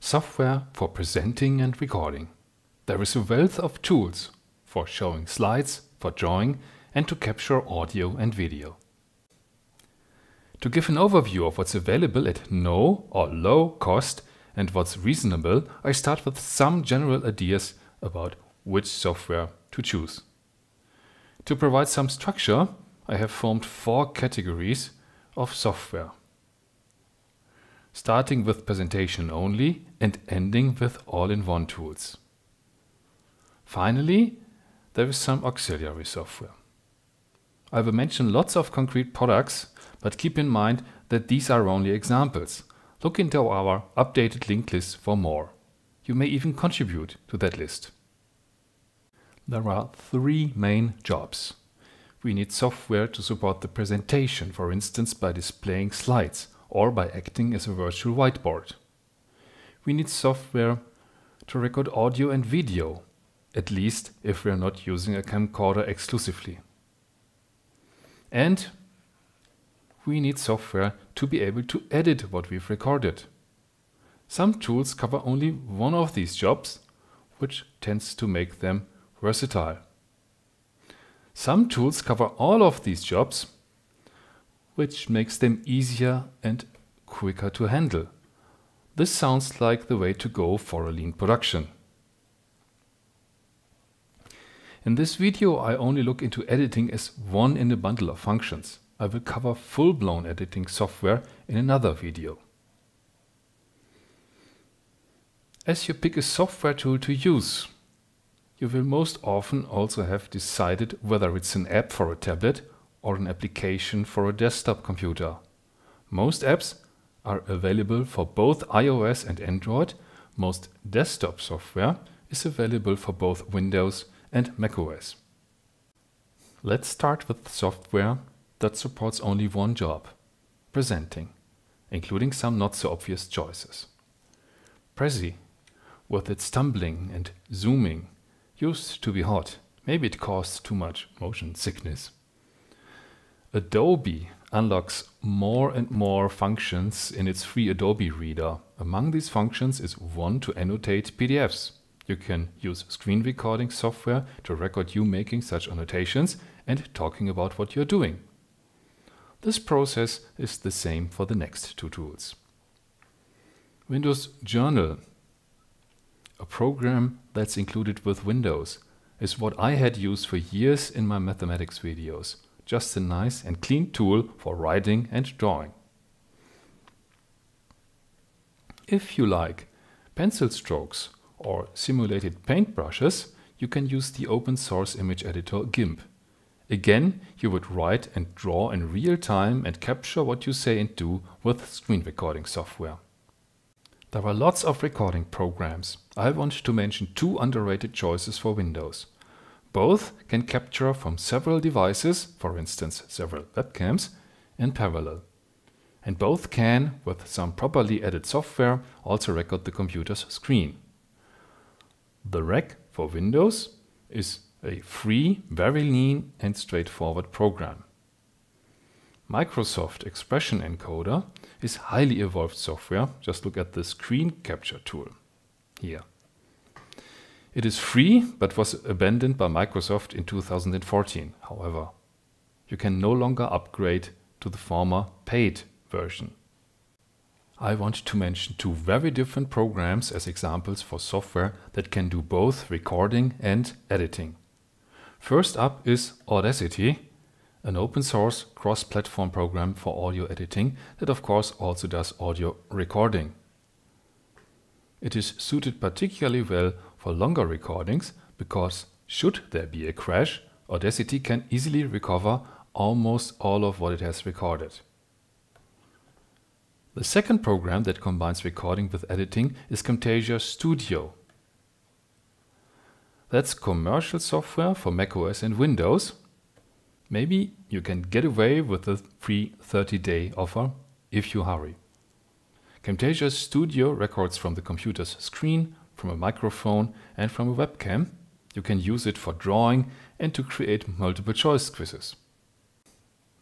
software for presenting and recording. There is a wealth of tools for showing slides, for drawing and to capture audio and video. To give an overview of what's available at no or low cost and what's reasonable, I start with some general ideas about which software to choose. To provide some structure, I have formed four categories of software starting with presentation only and ending with all-in-one tools. Finally, there is some auxiliary software. I will mention lots of concrete products, but keep in mind that these are only examples. Look into our updated linked list for more. You may even contribute to that list. There are three main jobs. We need software to support the presentation, for instance by displaying slides or by acting as a virtual whiteboard. We need software to record audio and video, at least if we are not using a camcorder exclusively. And we need software to be able to edit what we've recorded. Some tools cover only one of these jobs, which tends to make them versatile. Some tools cover all of these jobs, which makes them easier and quicker to handle. This sounds like the way to go for a lean production. In this video I only look into editing as one in a bundle of functions. I will cover full-blown editing software in another video. As you pick a software tool to use, you will most often also have decided whether it's an app for a tablet or an application for a desktop computer. Most apps are available for both iOS and Android. Most desktop software is available for both Windows and macOS. Let's start with software that supports only one job, presenting, including some not so obvious choices. Prezi, with its tumbling and zooming, used to be hot. Maybe it caused too much motion sickness. Adobe unlocks more and more functions in its free Adobe Reader. Among these functions is one to annotate PDFs. You can use screen recording software to record you making such annotations and talking about what you're doing. This process is the same for the next two tools. Windows Journal, a program that's included with Windows, is what I had used for years in my mathematics videos. Just a nice and clean tool for writing and drawing. If you like pencil strokes or simulated paintbrushes, you can use the open source image editor GIMP. Again, you would write and draw in real time and capture what you say and do with screen recording software. There are lots of recording programs. I want to mention two underrated choices for Windows. Both can capture from several devices, for instance several webcams, in parallel. And both can, with some properly added software, also record the computer's screen. The REC for Windows is a free, very lean and straightforward program. Microsoft Expression Encoder is highly evolved software, just look at the screen capture tool here. It is free, but was abandoned by Microsoft in 2014, however. You can no longer upgrade to the former paid version. I want to mention two very different programs as examples for software that can do both recording and editing. First up is Audacity, an open source cross-platform program for audio editing that of course also does audio recording. It is suited particularly well for longer recordings because should there be a crash, Audacity can easily recover almost all of what it has recorded. The second program that combines recording with editing is Camtasia Studio. That's commercial software for macOS and Windows. Maybe you can get away with a free 30-day offer if you hurry. Camtasia Studio records from the computer's screen, from a microphone and from a webcam. You can use it for drawing and to create multiple choice quizzes.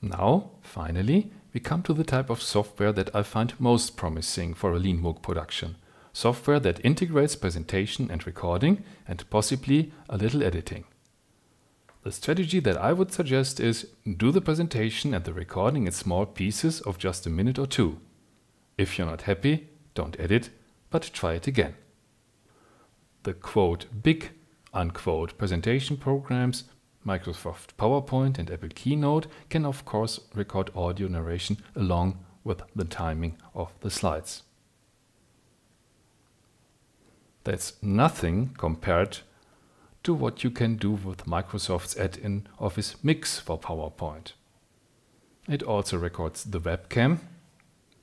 Now, finally, we come to the type of software that I find most promising for a lean MOOC production. Software that integrates presentation and recording and possibly a little editing. The strategy that I would suggest is do the presentation and the recording in small pieces of just a minute or two. If you're not happy, don't edit, but try it again the quote big unquote presentation programs, Microsoft PowerPoint and Apple Keynote can of course record audio narration along with the timing of the slides. That's nothing compared to what you can do with Microsoft's add-in Office Mix for PowerPoint. It also records the webcam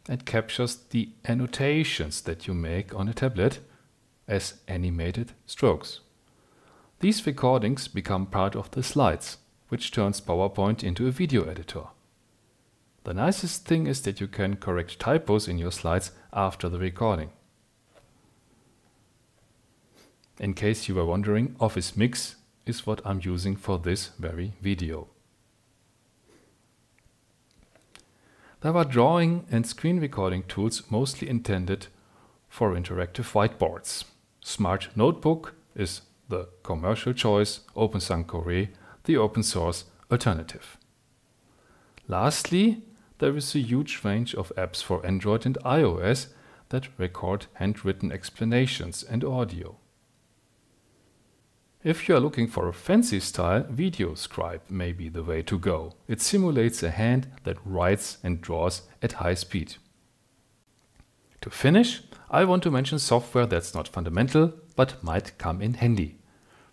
and captures the annotations that you make on a tablet as animated strokes. These recordings become part of the slides, which turns PowerPoint into a video editor. The nicest thing is that you can correct typos in your slides after the recording. In case you were wondering, Office Mix is what I'm using for this very video. There are drawing and screen recording tools mostly intended for interactive whiteboards. Smart Notebook is the commercial choice, OpenSUN the open source alternative. Lastly, there is a huge range of apps for Android and iOS that record handwritten explanations and audio. If you are looking for a fancy style, VideoScribe may be the way to go. It simulates a hand that writes and draws at high speed. To finish, I want to mention software that's not fundamental but might come in handy.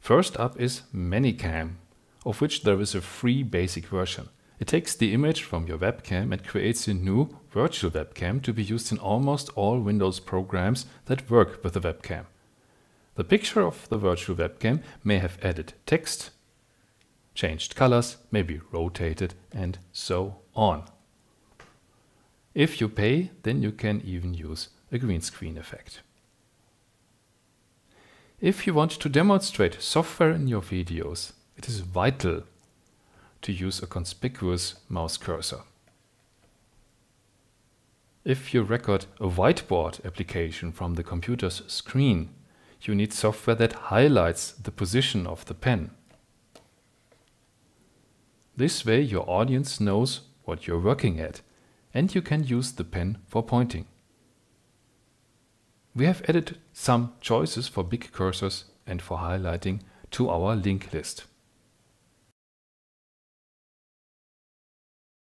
First up is Manycam, of which there is a free basic version. It takes the image from your webcam and creates a new virtual webcam to be used in almost all Windows programs that work with a webcam. The picture of the virtual webcam may have added text, changed colors, maybe rotated, and so on. If you pay, then you can even use a green screen effect. If you want to demonstrate software in your videos, it is vital to use a conspicuous mouse cursor. If you record a whiteboard application from the computer's screen, you need software that highlights the position of the pen. This way your audience knows what you're working at and you can use the pen for pointing. We have added some choices for big cursors and for highlighting to our link list.